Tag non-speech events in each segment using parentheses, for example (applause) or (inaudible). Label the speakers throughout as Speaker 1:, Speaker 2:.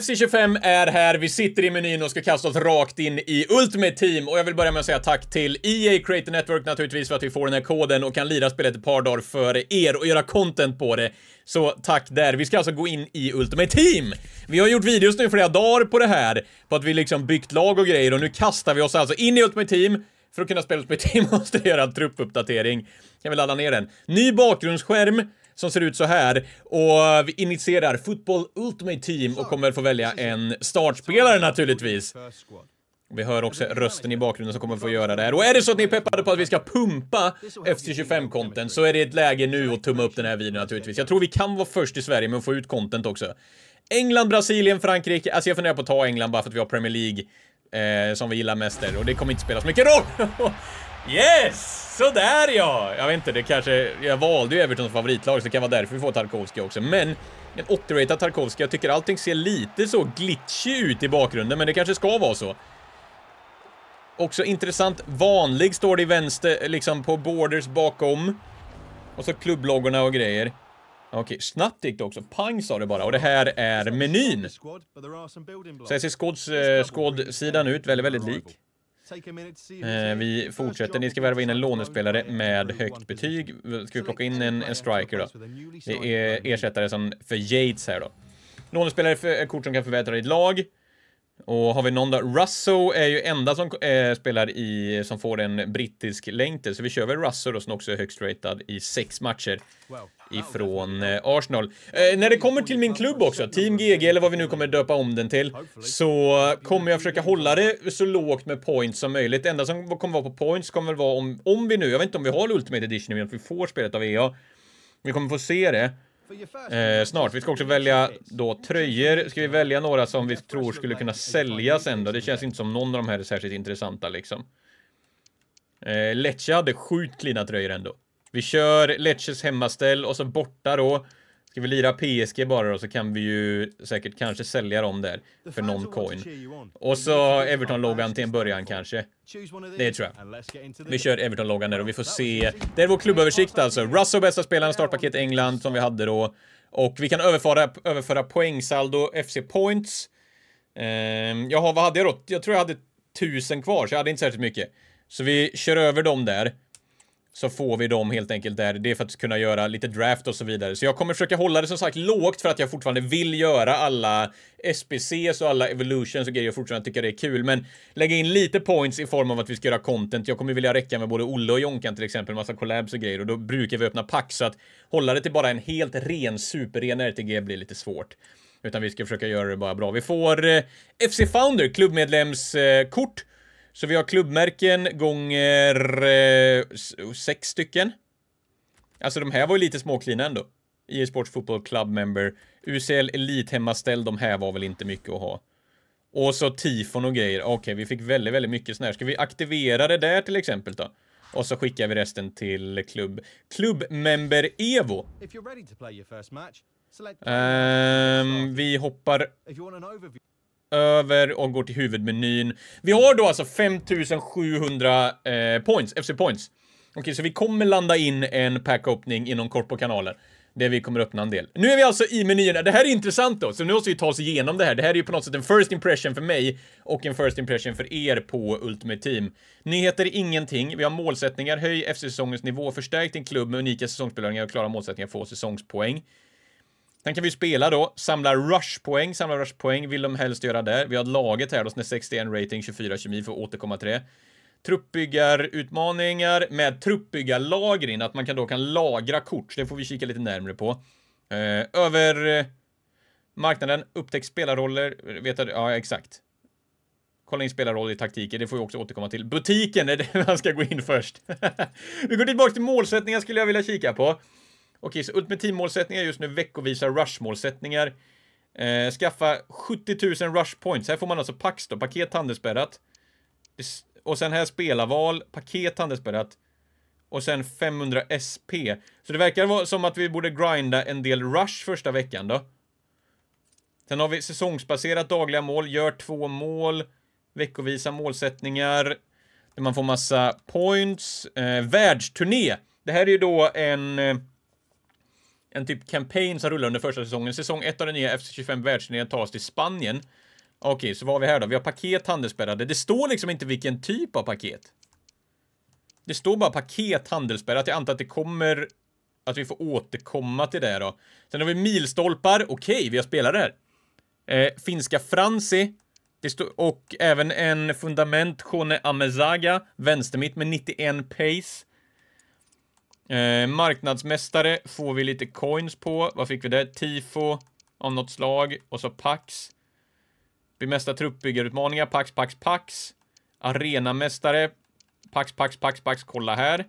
Speaker 1: FC25 är här, vi sitter i menyn och ska kasta oss rakt in i Ultimate Team och jag vill börja med att säga tack till EA Creator Network naturligtvis för att vi får den här koden och kan lira spelet ett par dagar före er och göra content på det. Så tack där. Vi ska alltså gå in i Ultimate Team! Vi har gjort videos nu i flera dagar på det här, på att vi liksom byggt lag och grejer och nu kastar vi oss alltså in i Ultimate Team för att kunna spela Ultimate Team och jag göra en truppuppdatering. Kan vi ladda ner den. Ny bakgrundsskärm, som ser ut så här. Och vi initierar Football Ultimate Team och kommer få välja en startspelare naturligtvis. Vi hör också rösten i bakgrunden som kommer få göra det här. Och är det så att ni är peppade på att vi ska pumpa FC25-content så är det ett läge nu att tumma upp den här videon naturligtvis. Jag tror vi kan vara först i Sverige med att få ut content också. England, Brasilien, Frankrike. Alltså jag funderar på att ta England bara för att vi har Premier League eh, som vi gillar mest där. Och det kommer inte spela så mycket roll! (laughs) yes! Sådär ja! Jag vet inte, det kanske... Jag valde ju Evertons favoritlag, så det kan vara därför vi får Tarkovsky också, men... En 80-ratad Tarkovsky, jag tycker allting ser lite så glitchig ut i bakgrunden, men det kanske ska vara så. Också intressant, vanlig står det i vänster, liksom på borders bakom. Och så klubbloggorna och grejer. Okej, snabbt gick det också. Pang sa det bara. Och det här är menyn. Så här ser skådsidan eh, ut, väldigt, väldigt lik. Eh, vi fortsätter. Ni ska värva in en lånespelare med högt betyg. Ska vi plocka in en, en striker då? Det är ersättare som för Yates här då. Lånespelare är kort som kan förbättra ditt lag. Och har vi någon där? Russo är ju enda som eh, spelar i, som får en brittisk länk till, så vi kör väl Russo då som också är högst ratad i sex matcher ifrån eh, Arsenal. Eh, när det kommer till min klubb också, Team GG eller vad vi nu kommer döpa om den till, så kommer jag försöka hålla det så lågt med points som möjligt. Det enda som kommer vara på points kommer väl vara om, om vi nu, jag vet inte om vi har Ultimate Edition, men att vi får spelet av EA. Vi kommer få se det eh, snart. Vi ska också välja då tröjor. Ska vi välja några som vi tror skulle kunna säljas ändå? Det känns inte som någon av de här är särskilt intressanta liksom. Eh, Lecce hade sjukt klina tröjor ändå. Vi kör Lecces hemmaställ och så borta då Ska vi lira PSG bara då så kan vi ju säkert kanske sälja dem där för någon coin. Och så Everton-loggan till en början kanske. Det tror jag. Vi kör Everton-loggan där och vi får se. Det är vår klubböversikt alltså. Russo bästa spelaren, startpaket England som vi hade då. Och vi kan överföra, överföra poängsaldo, FC points. Ehm, jag vad hade jag då? Jag tror jag hade tusen kvar, så jag hade inte särskilt mycket. Så vi kör över dem där så får vi dem helt enkelt där. Det är för att kunna göra lite draft och så vidare. Så jag kommer försöka hålla det som sagt lågt för att jag fortfarande vill göra alla SPCs och alla evolutions och grejer och fortfarande tycker det är kul. Men lägga in lite points i form av att vi ska göra content. Jag kommer vilja räcka med både Olle och Jonkan till exempel, massa collabs och grejer och då brukar vi öppna pack så att hålla det till bara en helt ren superren RTG blir lite svårt. Utan vi ska försöka göra det bara bra. Vi får eh, FC Founder klubbmedlemskort eh, så vi har klubbmärken gånger eh, sex stycken. Alltså de här var ju lite småklina ändå. EA Sports Football Club Member. UCL Elite hemmaställ, de här var väl inte mycket att ha. Och så tifon och grejer. Okej, okay, vi fick väldigt, väldigt mycket sådana här. Ska vi aktivera det där till exempel då? Och så skickar vi resten till klubb. Klubbmember Evo. Um, vi hoppar över och går till huvudmenyn. Vi har då alltså 5700 eh, points, FC points. Okej, okay, så vi kommer landa in en packöppning inom kort på kanalen. Där vi kommer öppna en del. Nu är vi alltså i menyerna. Det här är intressant då, så nu måste vi ta oss igenom det här. Det här är ju på något sätt en first impression för mig och en first impression för er på Ultimate Team. Nyheter är ingenting. Vi har målsättningar. Höj FC-säsongens nivå. Förstärk din klubb med unika säsongsbelöningar och klara målsättningar. Få säsongspoäng. Den kan vi spela då, samla rushpoäng, samla rushpoäng vill de helst göra där. Vi har laget här då som är 61 rating, 24 kemi för att återkomma till det. Truppbyggarutmaningar med truppbyggarlagring, att man kan då kan lagra kort, det får vi kika lite närmre på. Eh, över eh, marknaden, upptäck spelarroller, vet du, ja exakt. Kolla in spelarroll i taktiker, det får vi också återkomma till. Butiken (laughs) är det man ska gå in först. (laughs) vi går tillbaka till målsättningar skulle jag vilja kika på. Okej, så ultimativmålsättningar just nu veckovisa rushmålsättningar. Eh, skaffa 70 000 rush points. Här får man alltså pax då, paket handelsspärrat. Och sen här spelarval, paket handelsspärrat. Och sen 500 SP. Så det verkar vara som att vi borde grinda en del rush första veckan då. Sen har vi säsongsbaserat dagliga mål, gör två mål, veckovisa målsättningar. Där man får massa points. Eh, världsturné. Det här är ju då en... Eh, en typ campaign som rullar under första säsongen. Säsong 1 av den nya FC25 världsturnén tas till Spanien. Okej, okay, så vad har vi här då? Vi har paket handelsspärrade. Det står liksom inte vilken typ av paket. Det står bara paket handelsspärrat. Jag antar att det kommer att vi får återkomma till det då. Sen har vi milstolpar. Okej, okay, vi har spelare här. Eh, finska Franzi. och även en fundament, Shone Amezaga, vänstermitt med 91 pace. Eh, marknadsmästare får vi lite coins på. Vad fick vi där? Tifo av något slag. Och så Pax. Bemästra truppbyggarutmaningar. Pax, Pax, Pax. Arenamästare. Pax, Pax, Pax, Pax. Kolla här.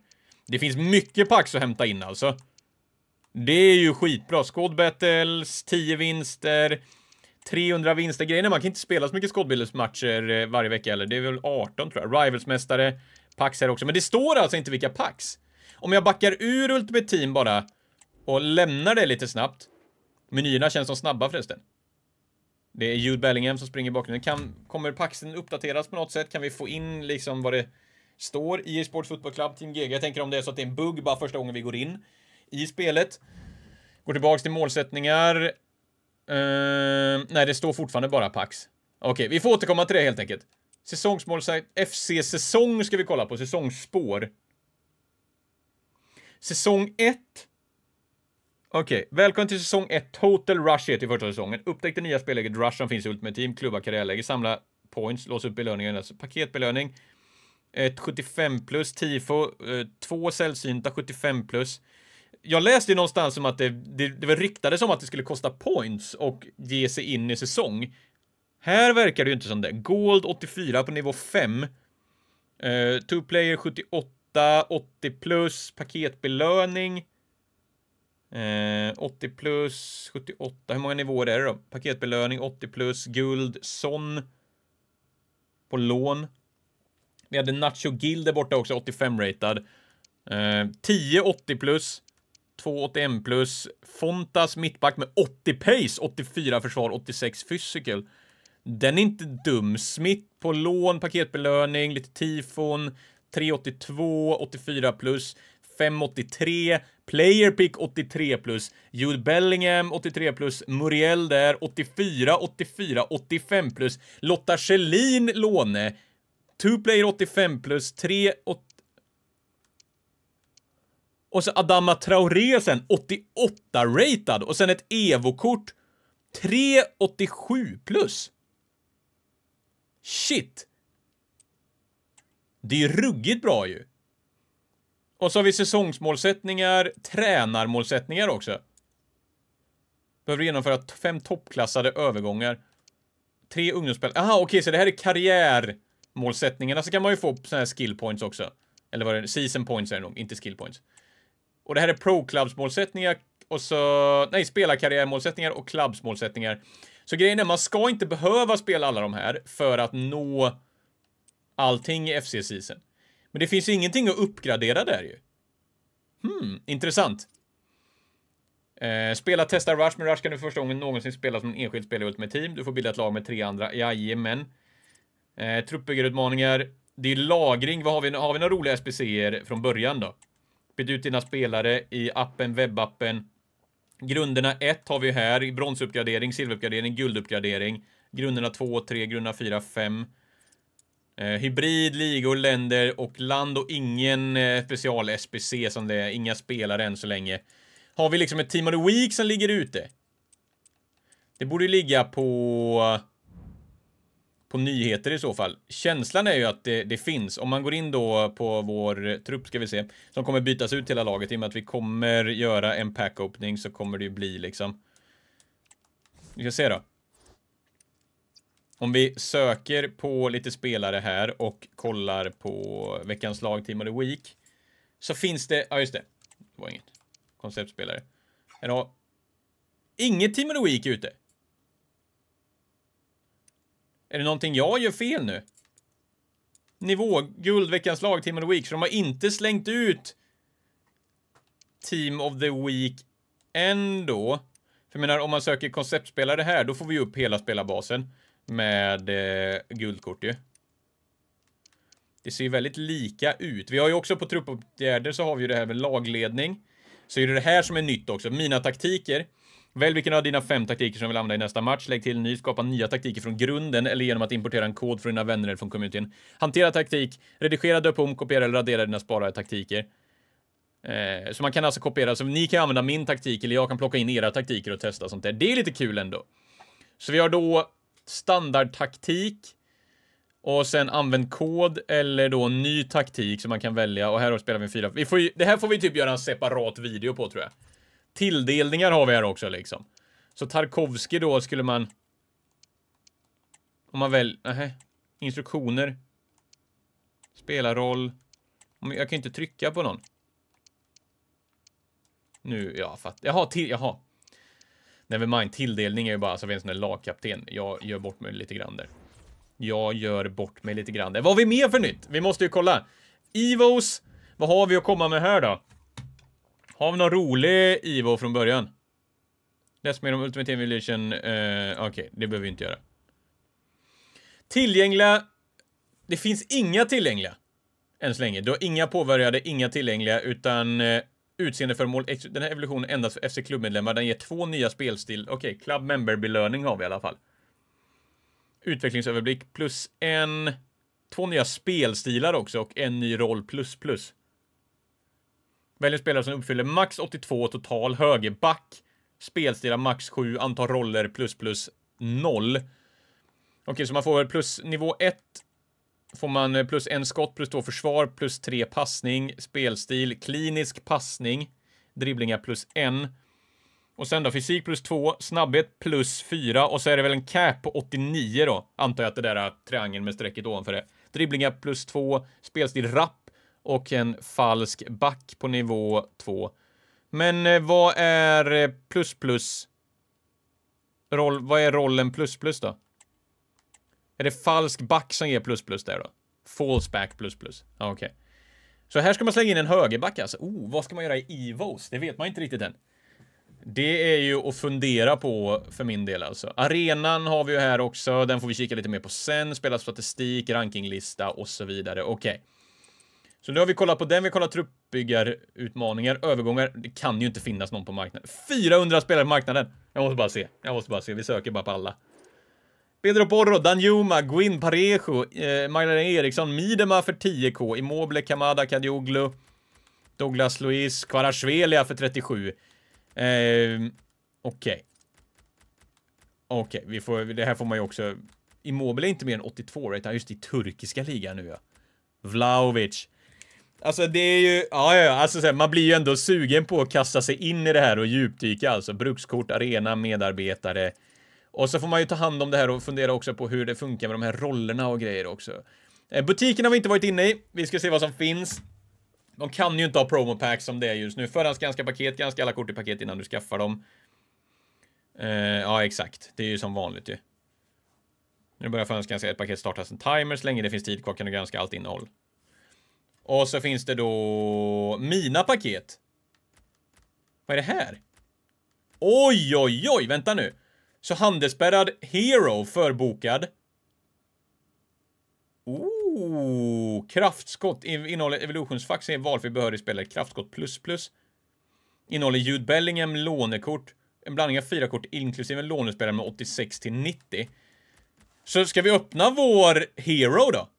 Speaker 1: Det finns mycket Pax att hämta in alltså. Det är ju skitbra. Squad battles, 10 vinster, 300 vinster. Grejen är man kan inte spela så mycket squad eh, varje vecka eller Det är väl 18 tror jag. Rivalsmästare. Pax här också. Men det står alltså inte vilka Pax. Om jag backar ur Ultimate Team bara och lämnar det lite snabbt. Menyerna känns som snabba förresten. Det är Jude Bellingham som springer i bakgrunden. Kan, kommer paxen uppdateras på något sätt? Kan vi få in liksom vad det står i Sports Football Club Team GG? Jag tänker om det är så att det är en bugg bara första gången vi går in i spelet. Går tillbaks till målsättningar. Uh, nej, det står fortfarande bara Pax. Okej, okay, vi får återkomma till det helt enkelt. Säsongsmålsättning, FC-säsong ska vi kolla på, säsongsspår. Säsong 1. Okej, okay. välkommen till säsong 1. Total Rush heter första säsongen. Upptäck det nya spelläget Rush som finns i Ultimate Team, klubba karriärläge, samla points, lås upp belöningen, alltså paketbelöning. Ett 75 plus tifo, eh, två sällsynta 75 plus. Jag läste ju någonstans om att det, det, det var ryktades som att det skulle kosta points och ge sig in i säsong. Här verkar det ju inte som det. Gold 84 på nivå 5. Uh, eh, two player 78 80 plus, paketbelöning. Eh, 80 plus, 78, hur många nivåer är det då? Paketbelöning, 80 plus, guld, son på lån. Vi hade Nacho gil där borta också, 85-ratad. Eh, 10 80 plus, 2 81 plus, Fontas mittback med 80 pace, 84 försvar, 86 physical. Den är inte dum. Smith på lån, paketbelöning, lite tifon, 382, 84 plus, 583, Playerpick 83 plus, Jude Bellingham 83 plus, Muriel där 84, 84, 85 plus, Lotta Schelin låne, 2-player 85 plus, 3, 8... Och så Adama Traoré sen, 88-ratad och sen ett Evo-kort, 87 plus. Shit! Det är ju ruggigt bra ju. Och så har vi säsongsmålsättningar, tränarmålsättningar också. Behöver genomföra fem toppklassade övergångar. Tre ungdomsspelare. Aha, okej, okay, så det här är karriärmålsättningarna. Så kan man ju få såna här skill points också. Eller vad det är Season points är det nog, inte skill points. Och det här är pro målsättningar och så... Nej, spelarkarriärmålsättningar och klubbsmålsättningar. Så grejen är, man ska inte behöva spela alla de här för att nå Allting i FC-season. Men det finns ju ingenting att uppgradera där ju. Hmm, intressant. Eh, spela Testa Rush med Rush kan du för första gången någonsin spela som en enskild spelare i Ultimate Team. Du får bilda ett lag med tre andra. Jajamän. Eh, Truppbyggarutmaningar. Det är lagring. Vad har, vi, har vi några roliga SPCer från början då? Byt ut dina spelare i appen, webbappen. Grunderna 1 har vi här. Bronsuppgradering, silveruppgradering, gulduppgradering. Grunderna 2, 3, grunderna 4, 5. Eh, hybrid, ligor, länder och land och ingen eh, special SPC som det är. Inga spelare än så länge. Har vi liksom ett Team of the Week som ligger ute? Det borde ju ligga på... På nyheter i så fall. Känslan är ju att det, det finns. Om man går in då på vår trupp ska vi se. Som kommer bytas ut hela laget. I och med att vi kommer göra en pack-opening så kommer det ju bli liksom. Vi ska se då. Om vi söker på lite spelare här och kollar på veckans lag, Team of the Week. Så finns det, ja just det. Det var inget. konceptspelare. Här har inget Team of the Week ute. Är det någonting jag gör fel nu? Nivå, guld, veckans lag, Team of the Week. Så de har inte slängt ut Team of the Week ändå. För jag menar, om man söker konceptspelare här, då får vi upp hela spelarbasen med eh, guldkort ju. Det ser ju väldigt lika ut. Vi har ju också på truppåtgärder så har vi ju det här med lagledning. Så är det det här som är nytt också. Mina taktiker. Välj vilken av dina fem taktiker som vill använda i nästa match. Lägg till ny, skapa nya taktiker från grunden eller genom att importera en kod från dina vänner eller från communityn. Hantera taktik, redigera, döpa om, kopiera eller radera dina sparade taktiker. Eh, så man kan alltså kopiera, så ni kan använda min taktik eller jag kan plocka in era taktiker och testa sånt där. Det är lite kul ändå. Så vi har då standardtaktik och sen använd kod eller då ny taktik som man kan välja och här då spelar vi fyra. Vi får ju, det här får vi typ göra en separat video på tror jag. Tilldelningar har vi här också liksom. Så Tarkovski då skulle man... Om man väl... Nähä. Instruktioner. roll. Jag kan ju inte trycka på någon. Nu, ja, fatt. Jaha, till, jaha. Nevermind, tilldelning är ju bara, så alltså, vi är en sån där lagkapten. Jag gör bort mig lite grann där. Jag gör bort mig lite grann där. Vad har vi mer för nytt? Vi måste ju kolla. Evos! vad har vi att komma med här då? Har vi någon rolig Evo från början? Läs mer om Ultimate Evolution. Uh, Okej, okay, det behöver vi inte göra. Tillgängliga. Det finns inga tillgängliga. Än så länge. Du har inga påbörjade, inga tillgängliga, utan eh, utseendeföremål, den här evolutionen endast för FC klubbmedlemmar. Den ger två nya spelstil. Okej, okay, Club Member-belöning har vi i alla fall. Utvecklingsöverblick plus en... Två nya spelstilar också och en ny roll plus plus. Välj en spelare som uppfyller max 82 total högerback. Spelstilar max 7, antal roller plus plus 0. Okej, okay, så man får plus nivå 1 får man eh, plus en skott, plus två försvar, plus tre passning, spelstil, klinisk passning, dribblingar plus en. Och sen då fysik plus två, snabbhet plus fyra och så är det väl en cap på 89 då, antar jag att det där eh, triangeln med strecket ovanför det. Dribblingar plus två, spelstil rapp och en falsk back på nivå två. Men eh, vad är plus plus? Roll, vad är rollen plus plus då? Är det falsk back som ger plus plus där då? False back plus plus. Ah, Okej. Okay. Så här ska man slänga in en högerback alltså. Oh, vad ska man göra i Evos? Det vet man inte riktigt än. Det är ju att fundera på för min del alltså. Arenan har vi ju här också. Den får vi kika lite mer på sen. Spela statistik, rankinglista och så vidare. Okej. Okay. Så nu har vi kollat på den. Vi kollar truppbyggarutmaningar, övergångar. Det kan ju inte finnas någon på marknaden. 400 spelare på marknaden. Jag måste bara se. Jag måste bara se. Vi söker bara på alla. Pedro Porro, Danjuma, Gwyn Parejo, eh, Magdalena Eriksson, Midema för 10k, Immobile, Kamada, Kadioglu, Douglas Luiz, Kvarasvelia för 37. Eh, Okej. Okay. Okej, okay, vi får, det här får man ju också... Immobile är inte mer än 82 right? Han just i turkiska ligan nu ja. Vlaovic. Alltså det är ju, ja ja, alltså så här, man blir ju ändå sugen på att kasta sig in i det här och djupdyka alltså. Brukskort, arena, medarbetare. Och så får man ju ta hand om det här och fundera också på hur det funkar med de här rollerna och grejer också. Eh, Butiken har vi inte varit inne i. Vi ska se vad som finns. De kan ju inte ha promopacks som det är just nu. Förhandsgranska paket, granska alla kort i paket innan du skaffar dem. Uh, ja, exakt. Det är ju som vanligt ju. Nu börjar förhandsgranska ett paket startas en timer. Så länge det finns tid kvar kan du granska allt innehåll. Och så finns det då mina paket. Vad är det här? Oj, oj, oj, vänta nu. Så handelsspärrad Hero förbokad. Ooh, kraftskott innehåller evolutionsfax är valfri behörig spelare. Kraftskott plus plus. Innehåller Jude Bellingham lånekort. En blandning av fyra kort inklusive en lånespelare med 86 till 90. Så ska vi öppna vår Hero då?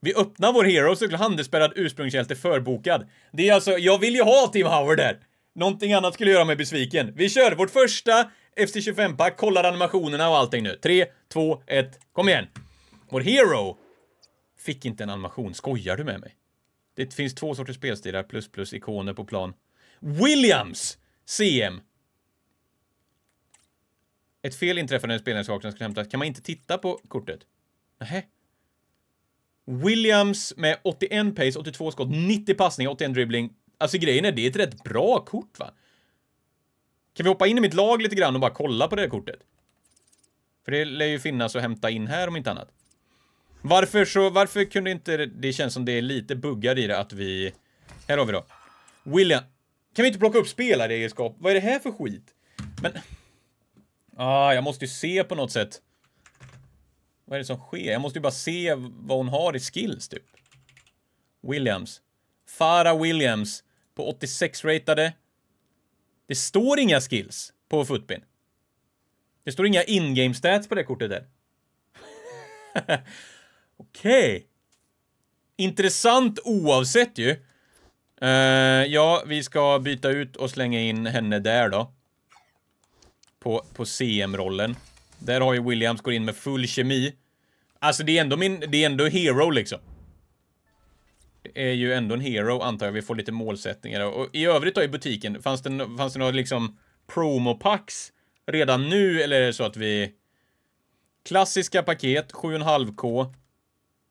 Speaker 1: Vi öppnar vår Hero, såklart handelsspärrad ursprungshjälte förbokad. Det är alltså, jag vill ju ha Tim Howard där. Någonting annat skulle göra mig besviken. Vi kör vårt första FC 25-pack, kollar animationerna och allting nu. 3, 2, 1, kom igen! Vår hero! Fick inte en animation, skojar du med mig? Det finns två sorters spelstilar, plus plus ikoner på plan. Williams! CM. Ett fel inträffade när spelegenskaperna skulle hämtas. Kan man inte titta på kortet? Nähä. Williams med 81 pace, 82 skott, 90 passningar, 81 dribbling. Alltså grejen är, det är ett rätt bra kort va? Kan vi hoppa in i mitt lag lite grann och bara kolla på det här kortet? För det lär ju finnas att hämta in här om inte annat. Varför så, varför kunde inte det känns som det är lite buggar i det att vi... Här har vi då. William. Kan vi inte plocka upp spelaregenskap? Vad är det här för skit? Men... Ah, jag måste ju se på något sätt. Vad är det som sker? Jag måste ju bara se vad hon har i skills, typ. Williams. Farah Williams. På 86 ratade. Det står inga skills på footbin. Det står inga in-game stats på det kortet där. (laughs) Okej. Okay. Intressant oavsett ju. Uh, ja, vi ska byta ut och slänga in henne där då. På, på CM-rollen. Där har ju Williams gått in med full kemi. Alltså det är ändå min, det är ändå hero liksom är ju ändå en hero, antar jag. Vi får lite målsättningar. Och i övrigt då i butiken, fanns det, fanns det några liksom promopacks redan nu? Eller är det så att vi... Klassiska paket, 7,5K.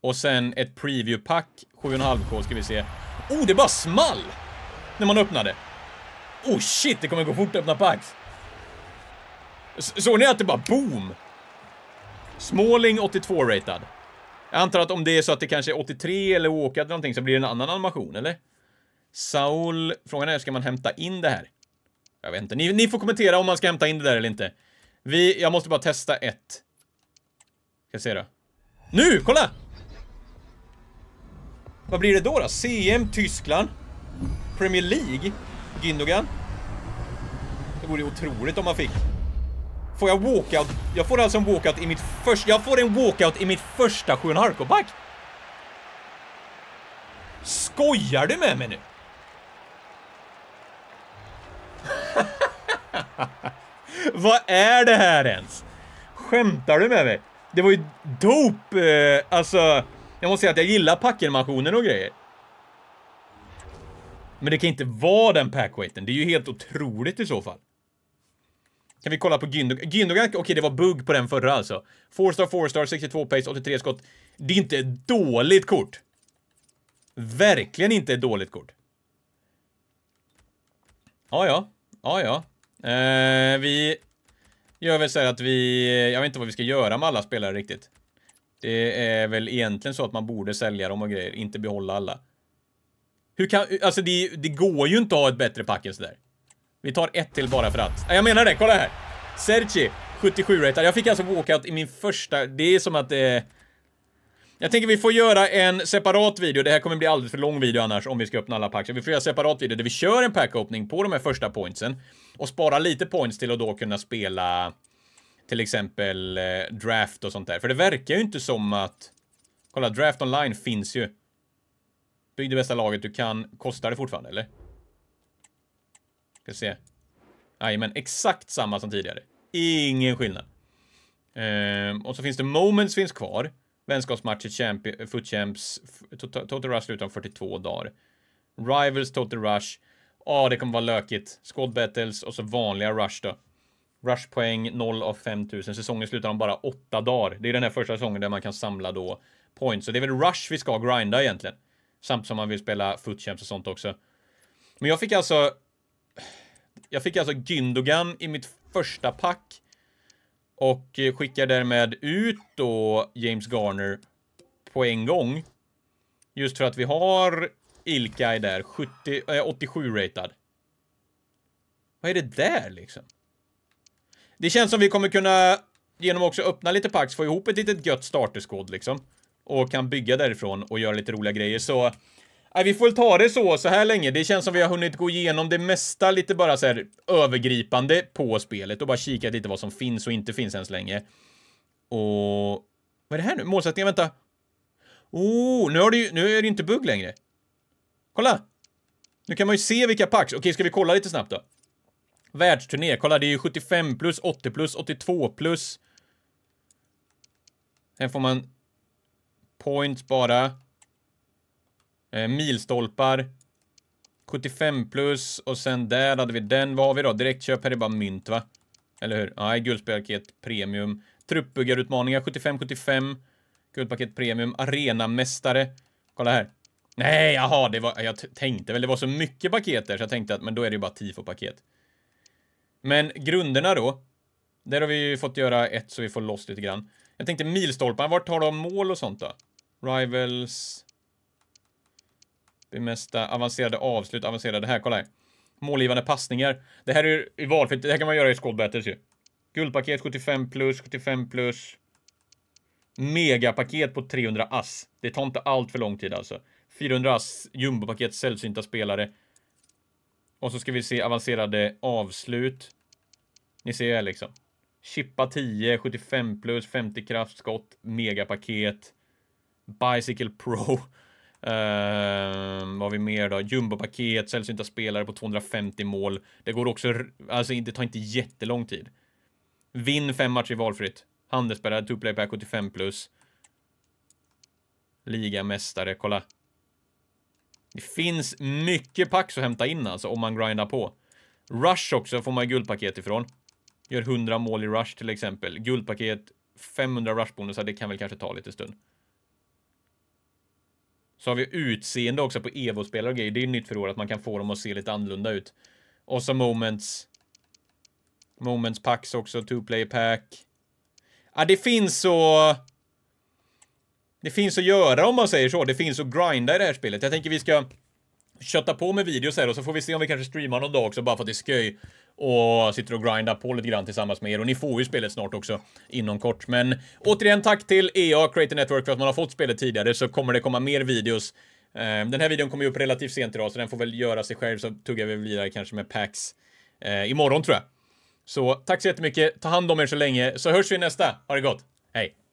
Speaker 1: Och sen ett previewpack, 7,5K ska vi se. Oh, det bara small! När man öppnade. Oh shit, det kommer gå fort att öppna packs. Såg ni att det bara boom? Smalling 82-ratad. Jag antar att om det är så att det kanske är 83 eller åkat eller någonting så blir det en annan animation, eller? Saul, frågan är, ska man hämta in det här? Jag vet inte. Ni, ni får kommentera om man ska hämta in det där eller inte. Vi, jag måste bara testa ett. Ska se då. Nu, kolla! Vad blir det då då? CM, Tyskland? Premier League? Gündogan? Det vore otroligt om man fick. Får jag walkout? Jag får alltså en walkout i mitt första... Jag får en walkout i mitt första 7,5 back. Skojar du med mig nu? (laughs) Vad är det här ens? Skämtar du med mig? Det var ju dope, eh, alltså... Jag måste säga att jag gillar packelmaskinen och grejer. Men det kan inte vara den packweighten, det är ju helt otroligt i så fall. Kan vi kolla på Gündogan? Gündogan, okej okay, det var bugg på den förra alltså. 4-star, 4-star, 62 pace, 83 skott. Det är inte ett dåligt kort. Verkligen inte ett dåligt kort. Ah, ja, ah, ja. Eh, vi gör väl så här att vi... Jag vet inte vad vi ska göra med alla spelare riktigt. Det är väl egentligen så att man borde sälja dem och grejer, inte behålla alla. Hur kan... Alltså det, det går ju inte att ha ett bättre pack sådär. Vi tar ett till bara för att. Jag menar det, kolla här. Sergi, 77 rated. Jag fick alltså walkout i min första. Det är som att det... Eh, jag tänker vi får göra en separat video. Det här kommer bli alldeles för lång video annars om vi ska öppna alla packs. Vi får göra separat video där vi kör en pack-öppning på de här första pointsen och spara lite points till att då kunna spela till exempel eh, draft och sånt där. För det verkar ju inte som att... Kolla, draft online finns ju. Bygg det bästa laget du kan. Kostar det fortfarande, eller? Ska se. men exakt samma som tidigare. Ingen skillnad. Ehm, och så finns det Moments finns kvar. Vänskapsmatcher, champi- tota- Total Rush slutar om 42 dagar. Rivals, Total Rush. Ja, ah, det kommer vara lökigt. Squad Battles och så vanliga Rush då. Rush poäng 0 av 5000. Säsongen slutar om bara 8 dagar. Det är den här första säsongen där man kan samla då points. Så det är väl Rush vi ska grinda egentligen. Samt som man vill spela Foot och sånt också. Men jag fick alltså jag fick alltså Gündogan i mitt första pack. Och eh, skickar därmed ut då James Garner på en gång. Just för att vi har Ilkay där, 70, äh, 87 ratad. Vad är det där liksom? Det känns som vi kommer kunna, genom också öppna lite packs, få ihop ett litet gött starterskåd liksom. Och kan bygga därifrån och göra lite roliga grejer. Så Nej, vi får väl ta det så, så här länge. Det känns som vi har hunnit gå igenom det mesta lite bara så här övergripande på spelet och bara kikat lite vad som finns och inte finns än så länge. Och... Vad är det här nu? Målsättningen, vänta. Oh, nu, har du, nu är det ju inte bugg längre. Kolla! Nu kan man ju se vilka packs. Okej, ska vi kolla lite snabbt då? Världsturné, kolla det är ju 75 plus, 80 plus, 82 plus. Sen får man points bara. Eh, milstolpar. 75 plus och sen där hade vi den. Vad har vi då? Direktköp här är bara mynt va? Eller hur? Nej, guldpaket premium. Truppbyggarutmaningar 75-75. Guldpaket premium. Arenamästare. Kolla här. Nej, jaha, det var, jag tänkte väl, det var så mycket paket där så jag tänkte att men då är det ju bara tifo-paket. Men grunderna då. Där har vi ju fått göra ett så vi får loss lite grann. Jag tänkte milstolpar, vart tar de mål och sånt då? Rivals. Det mesta avancerade avslut, avancerade, här, kolla här. Målgivande passningar. Det här är ju valfritt, det här kan man göra i squadbattles ju. Guldpaket 75 plus, 75 plus. Megapaket på 300 ass. Det tar inte allt för lång tid alltså. 400 ass, jumbopaket, sällsynta spelare. Och så ska vi se avancerade avslut. Ni ser här liksom. Chippa 10, 75 plus, 50 kraftskott, megapaket. Bicycle Pro. Ehm, vad har vi mer då? Jumbo-paket, sällsynta spelare på 250 mål. Det går också, alltså det tar inte jättelång tid. Vinn fem matcher valfritt. Handelsbergad, Tuplay Pack 75 plus. Ligamästare, kolla. Det finns mycket packs att hämta in alltså om man grindar på. Rush också får man guldpaket ifrån. Gör 100 mål i Rush till exempel. Guldpaket, 500 rushbonusar, det kan väl kanske ta lite stund. Så har vi utseende också på Evo-spelare och grejer. Det är ju nytt för år att man kan få dem att se lite annorlunda ut. Och så Moments. Moments packs också, two player pack. Ja, det finns så... Det finns att göra om man säger så. Det finns att grinda i det här spelet. Jag tänker vi ska kötta på med videos här och så får vi se om vi kanske streamar någon dag också bara för att det är sköj. Och sitter och grindar på lite grann tillsammans med er. Och ni får ju spelet snart också inom kort. Men återigen tack till EA Creator Network för att man har fått spelet tidigare så kommer det komma mer videos. Eh, den här videon kommer ju upp relativt sent idag så den får väl göra sig själv så tuggar vi vidare kanske med Pax eh, imorgon tror jag. Så tack så jättemycket. Ta hand om er så länge så hörs vi nästa. Ha det gott. Hej!